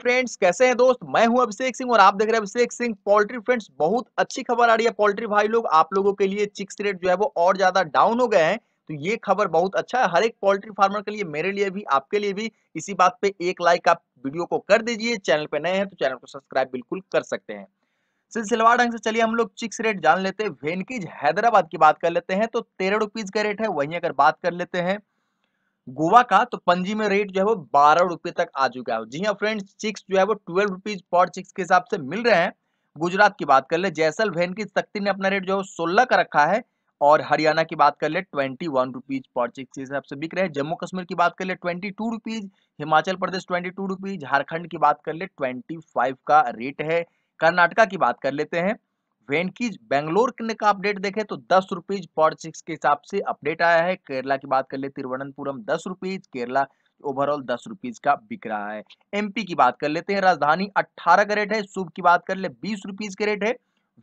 friends कैसे हैं दोस्त मैं हूं अभिषेक सिंह और आप देख रहे हैं अभिषेक सिंह पोल्ट्री फ्रेंड्स बहुत अच्छी खबर आ रही है पोल्ट्री भाई लोग आप लोगों के लिए चिक्स रेट जो है वो और ज्यादा डाउन हो गए हैं तो ये खबर बहुत अच्छा है हर एक पोल्ट्री फार्मर के लिए मेरे लिए भी आपके लिए भी इसी बात पे एक लाइक आप वीडियो को कर दीजिए चैनल पे नए हैं तो चैनल को सब्सक्राइब बिल्कुल कर सकते हैं सिलसिलेवार ढंग से चलिए हम लोग चिक्स रेट जान लेते हैं वेनकीज हैदराबाद की बात कर लेते हैं तो तेरह रुपीज का रेट है वहीं अगर बात कर लेते हैं गोवा का तो पंजी में रेट जो है वो बारह रुपए तक आ चुका है जी हाँ फ्रेंड्स चिक्स जो है वो ट्वेल्व रुपीज पर चिक्स के हिसाब से मिल रहे हैं गुजरात की बात कर ले जैसल भेन की शक्ति ने अपना रेट जो है सोलह का रखा है और हरियाणा की बात कर ले ट्वेंटी वन रुपीज पर चिक्स के हिसाब से बिक रहे हैं जम्मू कश्मीर की बात कर ले twenty two rupees Himachal Pradesh twenty two rupees Jharkhand की बात कर ले ट्वेंटी फाइव का रेट है कर्नाटका की बात कर लेते हैं वेंकीज बेंगलोर का अपडेट देखें तो दस रुपीज पॉट सिक्स के हिसाब से अपडेट आया है केरला की बात कर ले तिरुवनंतपुरम दस रुपीज केरला ओवरऑल दस रुपीज का बिक रहा है एमपी की बात कर लेते हैं राजधानी अट्ठारह का रेट है शुभ की बात कर ले बीस रुपीज के रेट है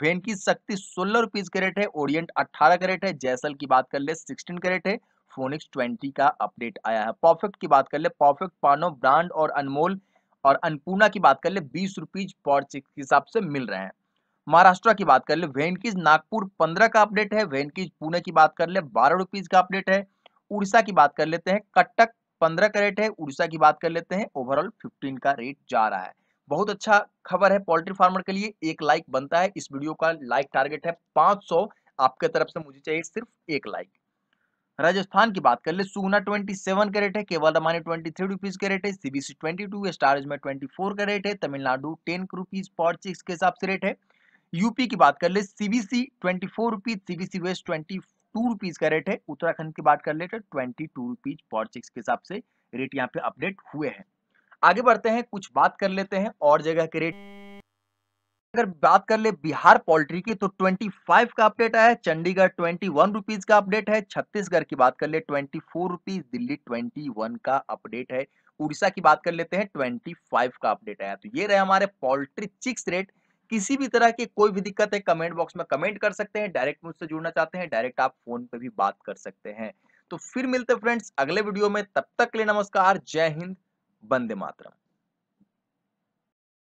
वेन की शक्ति सोलह रुपीज के रेट है ओरियंट अट्ठारह का रेट है जैसल की बात कर ले सिक्सटीन का रेट है फोनिक्स ट्वेंटी का अपडेट आया है परफेक्ट की बात कर ले परफेक्ट पानो ब्रांड और अनमोल और अन्नपूर्णा की बात कर ले बीस रुपीज पॉट सिक्स के हिसाब से मिल रहे हैं महाराष्ट्र की बात कर ले वेंकीज नागपुर पंद्रह का अपडेट है वेंकीज पुणे की बात कर ले बारह रुपीज का अपडेट है उड़ीसा की बात कर लेते हैं कटक पंद्रह का रेट है उड़ीसा की बात कर लेते हैं ओवरऑल फिफ्टीन का रेट जा रहा है बहुत अच्छा खबर है पोल्ट्री फार्मर के लिए एक लाइक बनता है इस वीडियो का लाइक टारगेट है 500 आपके तरफ से मुझे चाहिए सिर्फ एक लाइक राजस्थान की बात कर ले सुगना 27 का रेट है केवल रमानी 23 रुपीज का रेट है सीबीसी 22 स्टार्स में 24 का रेट है Tamil Nadu ten rupees pot six के हिसाब से रेट है यूपी की बात कर ले CBC twenty four rupees CBC west twenty two rupees का रेट है उत्तराखंड की बात कर ले तो twenty two rupees pot six के हिसाब से रेट यहाँ पे अपडेट हुए हैं आगे बढ़ते हैं कुछ बात कर लेते हैं और जगह के रेट अगर बात कर ले बिहार पोल्ट्री की तो 25 का अपडेट आया है चंडीगढ़ ट्वेंटी वन रुपीज का अपडेट है छत्तीसगढ़ की बात कर ले twenty four rupees Delhi twenty one का अपडेट है उड़ीसा की बात कर लेते हैं 25 का अपडेट आया तो ये रहे हमारे पोल्ट्री चिक्स रेट किसी भी तरह की कोई भी दिक्कत है कमेंट बॉक्स में कमेंट कर सकते हैं डायरेक्ट मुझसे जुड़ना चाहते हैं डायरेक्ट आप फोन पे भी बात कर सकते हैं तो फिर मिलते फ्रेंड्स अगले वीडियो में तब तक के लिए नमस्कार जय हिंद बंदे मातरम